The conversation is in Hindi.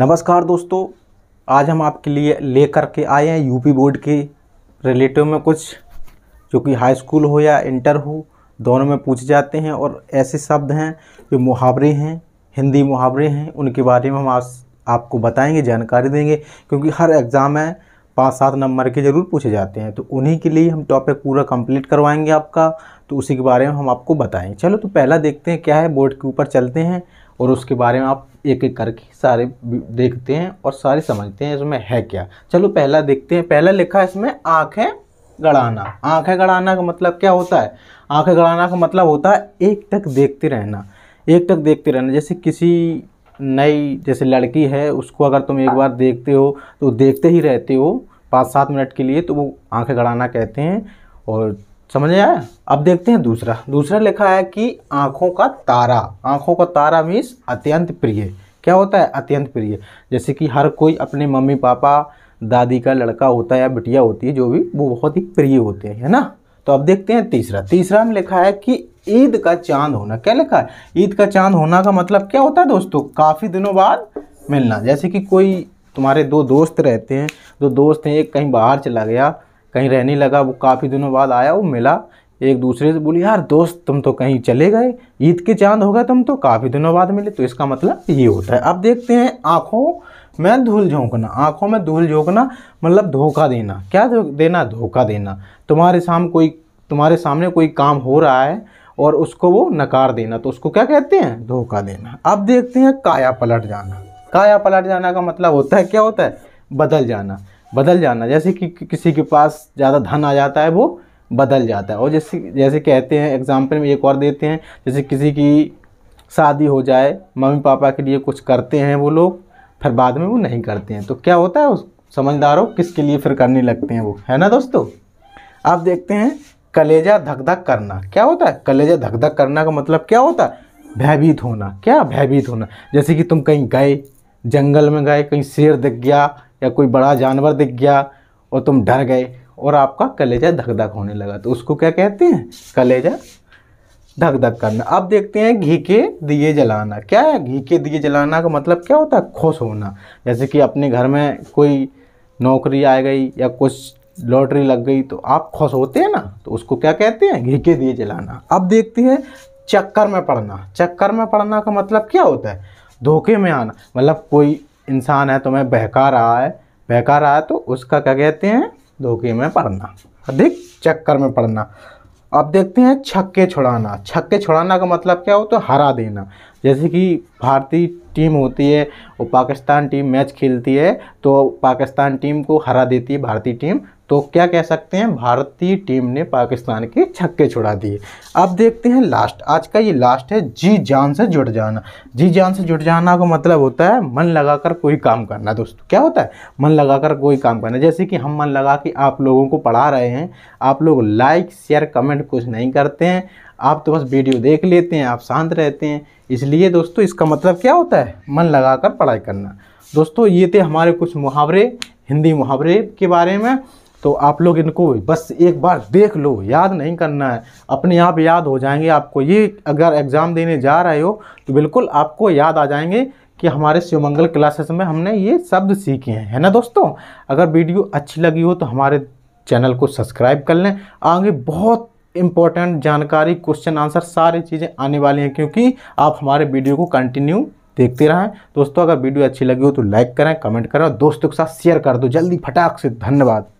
नमस्कार दोस्तों आज हम आपके लिए लेकर के आए हैं यूपी बोर्ड के रिलेटिव में कुछ जो कि हाई स्कूल हो या इंटर हो दोनों में पूछे जाते हैं और ऐसे शब्द हैं जो मुहावरे हैं हिंदी मुहावरे हैं उनके बारे में हम आज आपको बताएंगे जानकारी देंगे क्योंकि हर एग्ज़ाम में पाँच सात नंबर के ज़रूर पूछे जाते हैं तो उन्हीं के लिए हम टॉपिक पूरा कंप्लीट करवाएंगे आपका तो उसी के बारे में हम आपको बताएंगे चलो तो पहला देखते हैं क्या है बोर्ड के ऊपर चलते हैं और उसके बारे में आप एक एक करके सारे देखते हैं और सारे समझते हैं इसमें है क्या चलो पहला देखते हैं पहला लिखा है इसमें आँखें गड़ाना आँखें गड़ाना का मतलब क्या होता है आँखें गड़ाना का मतलब होता है एक तक देखते रहना एक तक देखते रहना जैसे किसी नई जैसे लड़की है उसको अगर तुम एक बार देखते हो तो देखते ही रहते हो पाँच सात मिनट के लिए तो वो आँखें गड़ाना कहते हैं और समझ आया अब देखते हैं दूसरा दूसरा लिखा है कि आँखों का तारा आँखों का तारा मीन्स अत्यंत प्रिय क्या होता है अत्यंत प्रिय जैसे कि हर कोई अपने मम्मी पापा दादी का लड़का होता है या बिटिया होती है जो भी वो बहुत ही प्रिय होते हैं है ना तो अब देखते हैं तीसरा तीसरा में लिखा है कि ईद का चांद होना क्या लिखा है ईद का चांद होना का मतलब क्या होता है दोस्तों काफ़ी दिनों बाद मिलना जैसे कि कोई तुम्हारे दो दोस्त रहते हैं दो दोस्त हैं एक कहीं बाहर चला गया कहीं रहने लगा वो काफ़ी दिनों बाद आया वो मिला एक दूसरे से बोली यार दोस्त तुम तो कहीं चले गए ईद के चांद हो गए तुम तो काफ़ी दिनों बाद मिले तो इसका मतलब ये होता है अब देखते हैं आँखों में धूल झोंकना आँखों में धूल झोंकना मतलब धोखा देना क्या देना धोखा देना तुम्हारे साम कोई तुम्हारे सामने कोई काम हो रहा है और उसको वो नकार देना तो उसको क्या कहते हैं धोखा देना अब देखते हैं काया पलट जाना काया पलट जाना का मतलब होता है क्या होता है बदल जाना बदल जाना जैसे कि किसी के पास ज़्यादा धन आ जाता है वो बदल जाता है और जैसे जैसे कहते हैं एग्जाम्पल में एक और देते हैं जैसे किसी की शादी हो जाए मम्मी पापा के लिए कुछ करते हैं वो लोग फिर बाद में वो नहीं करते हैं तो क्या होता है उस समझदार हो किसके लिए फिर करने लगते हैं वो है ना दोस्तों आप देखते हैं कलेजा धक धक करना क्या होता है कलेजा धक धक करना का मतलब क्या होता है भयभीत होना क्या भयभीत होना जैसे कि तुम कहीं गए जंगल में गए कहीं शेर दिख गया या कोई बड़ा जानवर दिख गया और तुम डर गए और आपका कलेजा धक धक होने लगा तो उसको क्या कहते हैं कलेजा धक धक करना अब देखते हैं घी के दिए जलाना क्या है घी के दिए जलाना का मतलब क्या होता है खुश होना जैसे कि अपने घर में कोई नौकरी आ गई या कुछ लॉटरी लग गई तो आप खुश होते हैं ना तो उसको क्या कहते हैं घी के दिए जलाना अब देखते हैं चक्कर में पड़ना चक्कर में पड़ना का मतलब क्या होता है धोखे में आना मतलब कोई इंसान है तुम्हें तो बहका रहा है बहका रहा है तो उसका क्या कहते हैं धोखे में पड़ना अधिक चक्कर में पड़ना अब देखते हैं छक्के छुड़ाना छक्के छुड़ाना का मतलब क्या हो तो हरा देना जैसे कि भारतीय टीम होती है वो पाकिस्तान टीम मैच खेलती है तो पाकिस्तान टीम को हरा देती है भारतीय टीम तो क्या कह सकते हैं भारतीय टीम ने पाकिस्तान के छक्के छुड़ा दिए अब देखते हैं लास्ट आज का ये लास्ट है जी जान से जुड़ जाना जी जान से जुड़ जाना का मतलब होता है मन लगाकर कोई काम करना दोस्तों क्या होता है मन लगाकर कोई काम करना जैसे कि हम मन लगा के आप लोगों को पढ़ा रहे हैं आप लोग लाइक शेयर कमेंट कुछ नहीं करते हैं आप तो बस वीडियो देख लेते हैं आप शांत रहते हैं इसलिए दोस्तों इसका मतलब क्या होता है मन लगाकर पढ़ाई करना दोस्तों ये थे हमारे कुछ मुहावरे हिंदी मुहावरे के बारे में तो आप लोग इनको बस एक बार देख लो याद नहीं करना है अपने आप याद हो जाएंगे आपको ये अगर एग्ज़ाम देने जा रहे हो तो बिल्कुल आपको याद आ जाएंगे कि हमारे शिवमंगल क्लासेस में हमने ये शब्द सीखे हैं है ना दोस्तों अगर वीडियो अच्छी लगी हो तो हमारे चैनल को सब्सक्राइब कर लें आगे बहुत इंपॉर्टेंट जानकारी क्वेश्चन आंसर सारी चीज़ें आने वाली हैं क्योंकि आप हमारे वीडियो को कंटिन्यू देखते रहें दोस्तों अगर वीडियो अच्छी लगी हो तो लाइक करें कमेंट करें दोस्तों के साथ शेयर कर दो जल्दी फटाक से धन्यवाद